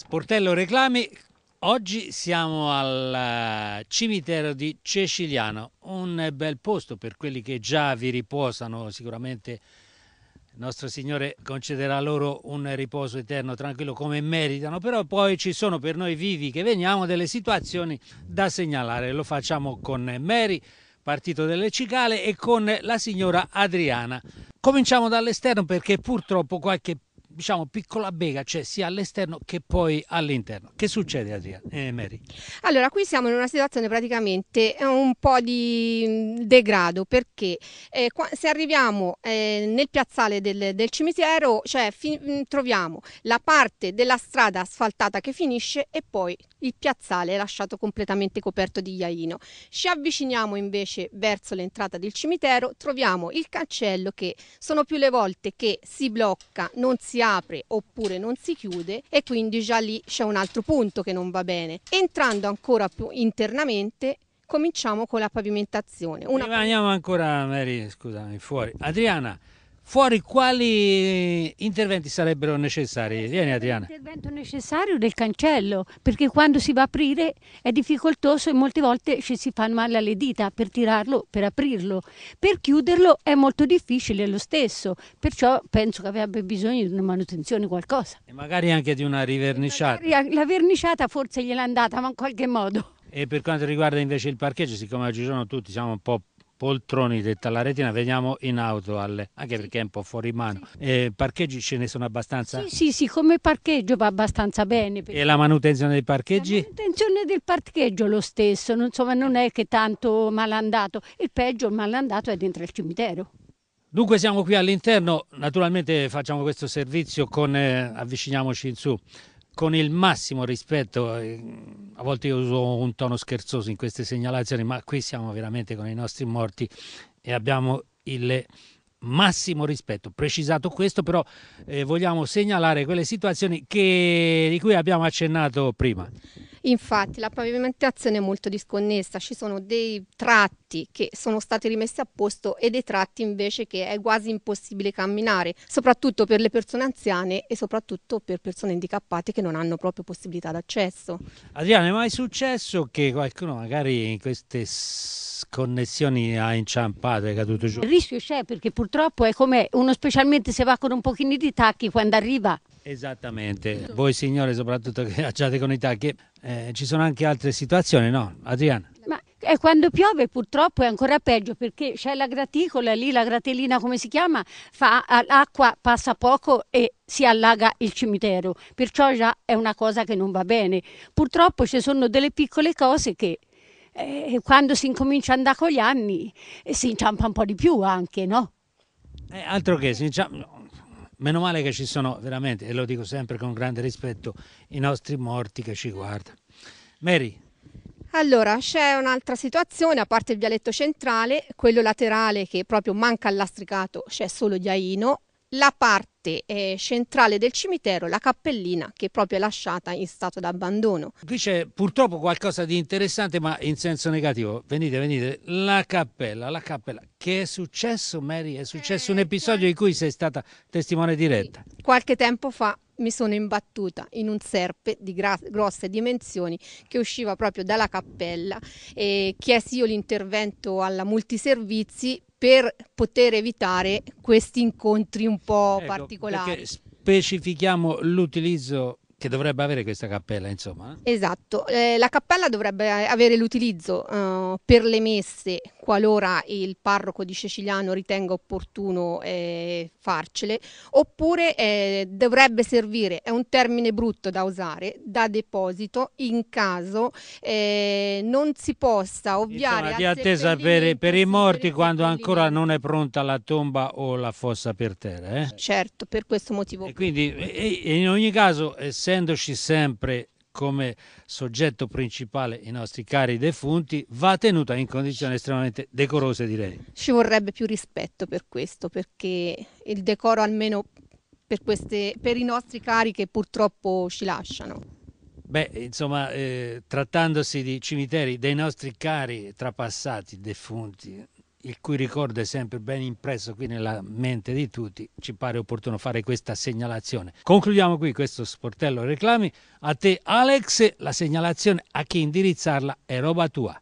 Sportello Reclami, oggi siamo al eh, cimitero di Ceciliano, un bel posto per quelli che già vi riposano, sicuramente il nostro Signore concederà loro un riposo eterno tranquillo come meritano, però poi ci sono per noi vivi che veniamo delle situazioni da segnalare, lo facciamo con Mary, partito delle cicale e con la signora Adriana. Cominciamo dall'esterno perché purtroppo qualche diciamo, piccola bega c'è cioè sia all'esterno che poi all'interno. Che succede Adria? Eh, Mary? Allora qui siamo in una situazione praticamente eh, un po' di mm, degrado perché eh, se arriviamo eh, nel piazzale del, del cimitero cioè, mm, troviamo la parte della strada asfaltata che finisce e poi il piazzale è lasciato completamente coperto di iaino. Ci avviciniamo invece verso l'entrata del cimitero, troviamo il cancello che sono più le volte che si blocca, non si apre oppure non si chiude e quindi già lì c'è un altro punto che non va bene. Entrando ancora più internamente cominciamo con la pavimentazione. Una... Rimaniamo ancora, Mary, scusami, fuori. Adriana, fuori quali interventi sarebbero necessari? Vieni Adriana. L'intervento necessario del cancello, perché quando si va a aprire è difficoltoso e molte volte ci si fa male alle dita per tirarlo, per aprirlo. Per chiuderlo è molto difficile lo stesso, perciò penso che avrebbe bisogno di una manutenzione, qualcosa. E magari anche di una riverniciata. La verniciata forse gliel'è andata, ma in qualche modo. E per quanto riguarda invece il parcheggio, siccome oggi sono tutti siamo un po' poltroni detta la retina veniamo in auto alle, anche sì. perché è un po' fuori mano sì. eh, parcheggi ce ne sono abbastanza? Sì, sì sì come parcheggio va abbastanza bene e la manutenzione dei parcheggi? la manutenzione del parcheggio lo stesso insomma non è che tanto malandato il peggio malandato è dentro il cimitero Dunque siamo qui all'interno, naturalmente facciamo questo servizio con eh, avviciniamoci in su con il massimo rispetto, eh, a volte io uso un tono scherzoso in queste segnalazioni, ma qui siamo veramente con i nostri morti e abbiamo il massimo rispetto. Precisato questo, però eh, vogliamo segnalare quelle situazioni che, di cui abbiamo accennato prima. Infatti la pavimentazione è molto disconnessa, ci sono dei tratti che sono stati rimessi a posto e dei tratti invece che è quasi impossibile camminare, soprattutto per le persone anziane e soprattutto per persone handicappate che non hanno proprio possibilità d'accesso. Adriana, è mai successo che qualcuno magari in queste sconnessioni ha inciampato, è caduto giù? Il rischio c'è perché purtroppo è come uno specialmente se va con un pochino di tacchi quando arriva Esattamente, voi signore soprattutto che viaggiate con i tacchi, eh, ci sono anche altre situazioni, no? Adriana? Ma e eh, quando piove purtroppo è ancora peggio perché c'è la graticola lì, la gratelina come si chiama, fa l'acqua, passa poco e si allaga il cimitero, perciò già è una cosa che non va bene. Purtroppo ci sono delle piccole cose che eh, quando si incomincia ad andare con gli anni eh, si inciampa un po' di più anche, no? Eh, altro che si inciampa Meno male che ci sono veramente, e lo dico sempre con grande rispetto, i nostri morti che ci guardano. Mary. Allora, c'è un'altra situazione, a parte il vialetto centrale, quello laterale che proprio manca al lastricato, c'è solo Iaino, la parte eh, centrale del cimitero, la cappellina che è proprio è lasciata in stato d'abbandono. Qui c'è purtroppo qualcosa di interessante ma in senso negativo. Venite, venite, la cappella, la cappella. Che è successo Mary? È successo eh, un episodio di cui sei stata testimone diretta. Qualche tempo fa mi sono imbattuta in un serpe di grosse dimensioni che usciva proprio dalla cappella e chiesi io l'intervento alla multiservizi per poter evitare questi incontri un po' ecco, particolari. Specifichiamo l'utilizzo che dovrebbe avere questa cappella, insomma. Esatto, eh, la cappella dovrebbe avere l'utilizzo eh, per le messe qualora il parroco di Ceciliano ritenga opportuno eh, farcele, oppure eh, dovrebbe servire, è un termine brutto da usare, da deposito in caso eh, non si possa ovviare Insomma, di attesa per, per, i morti per quando ancora non è pronta la tomba o la fossa per terra. Eh? Certo, per questo motivo. E quindi in ogni caso, essendoci sempre come soggetto principale i nostri cari defunti, va tenuta in condizioni estremamente decorose, direi. Ci vorrebbe più rispetto per questo, perché il decoro almeno per, queste, per i nostri cari che purtroppo ci lasciano. Beh, insomma, eh, trattandosi di cimiteri dei nostri cari trapassati, defunti, il cui ricordo è sempre ben impresso qui nella mente di tutti, ci pare opportuno fare questa segnalazione. Concludiamo qui questo sportello reclami. A te Alex, la segnalazione a chi indirizzarla è roba tua.